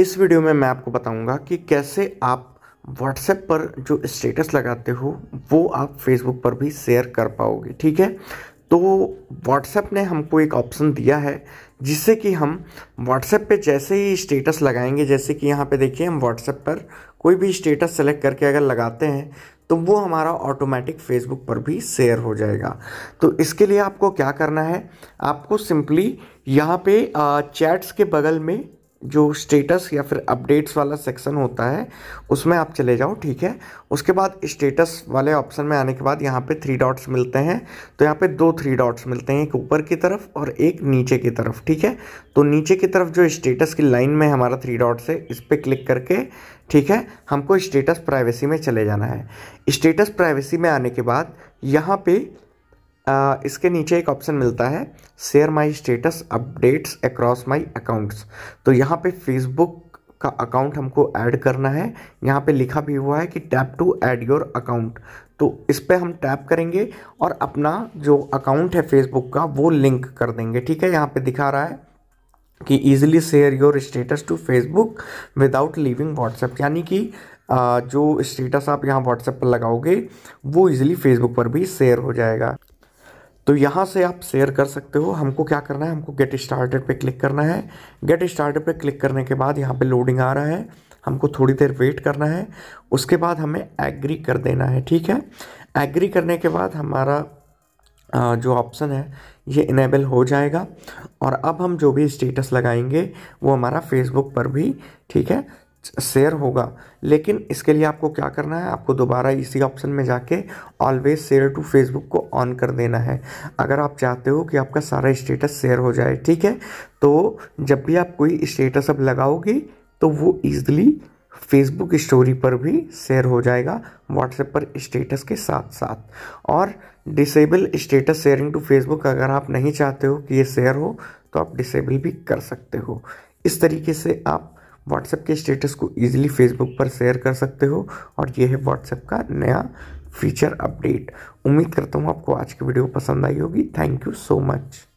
इस वीडियो में मैं आपको बताऊंगा कि कैसे आप व्हाट्सएप पर जो स्टेटस लगाते हो वो आप फेसबुक पर भी शेयर कर पाओगे ठीक है तो व्हाट्सएप ने हमको एक ऑप्शन दिया है जिससे कि हम व्हाट्सएप पे जैसे ही स्टेटस लगाएंगे जैसे कि यहाँ पे देखिए हम व्हाट्सएप पर कोई भी स्टेटस सेलेक्ट करके अगर लगाते हैं तो वो हमारा ऑटोमेटिक फेसबुक पर भी शेयर हो जाएगा तो इसके लिए आपको क्या करना है आपको सिंपली यहाँ पे चैट्स के बगल में जो स्टेटस या फिर अपडेट्स वाला सेक्शन होता है उसमें आप चले जाओ ठीक है उसके बाद स्टेटस वाले ऑप्शन में आने के बाद यहाँ पे थ्री डॉट्स मिलते हैं तो यहाँ पे दो थ्री डॉट्स मिलते हैं एक ऊपर की तरफ और एक नीचे की तरफ ठीक है तो नीचे की तरफ जो स्टेटस की लाइन में हमारा थ्री डॉट्स है इस पर क्लिक करके ठीक है हमको स्टेटस प्राइवेसी में चले जाना है स्टेटस प्राइवेसी में आने के बाद यहाँ पर इसके नीचे एक ऑप्शन मिलता है share my status updates across my accounts तो यहाँ पे फेसबुक का अकाउंट हमको ऐड करना है यहाँ पे लिखा भी हुआ है कि tap to add your account तो इस पर हम टैप करेंगे और अपना जो अकाउंट है फेसबुक का वो लिंक कर देंगे ठीक है यहाँ पे दिखा रहा है कि easily share your status to Facebook without leaving WhatsApp यानी कि जो स्टेटस आप यहाँ व्हाट्सएप पर लगाओगे वो ईजिली फेसबुक पर भी शेयर हो जाएगा तो यहाँ से आप शेयर कर सकते हो हमको क्या करना है हमको गेट स्टार्टेड पे क्लिक करना है गेट स्टार्टेड पे क्लिक करने के बाद यहाँ पे लोडिंग आ रहा है हमको थोड़ी देर वेट करना है उसके बाद हमें एग्री कर देना है ठीक है एग्री करने के बाद हमारा जो ऑप्शन है ये इनेबल हो जाएगा और अब हम जो भी स्टेटस लगाएंगे वो हमारा फेसबुक पर भी ठीक है शेयर होगा लेकिन इसके लिए आपको क्या करना है आपको दोबारा इसी ऑप्शन में जाके ऑलवेज शेयर टू फेसबुक को ऑन कर देना है अगर आप चाहते हो कि आपका सारा स्टेटस शेयर हो जाए ठीक है तो जब भी आप कोई स्टेटस अब लगाओगे तो वो ईजिली फेसबुक स्टोरी पर भी शेयर हो जाएगा व्हाट्सएप पर स्टेटस के साथ साथ और disable status sharing to Facebook अगर आप नहीं चाहते हो कि ये शेयर हो तो आप डिसेबल भी कर सकते हो इस तरीके से आप व्हाट्सएप के स्टेटस को ईजिली फेसबुक पर शेयर कर सकते हो और यह है व्हाट्सएप का नया फीचर अपडेट उम्मीद करता हूँ आपको आज की वीडियो पसंद आई होगी थैंक यू सो मच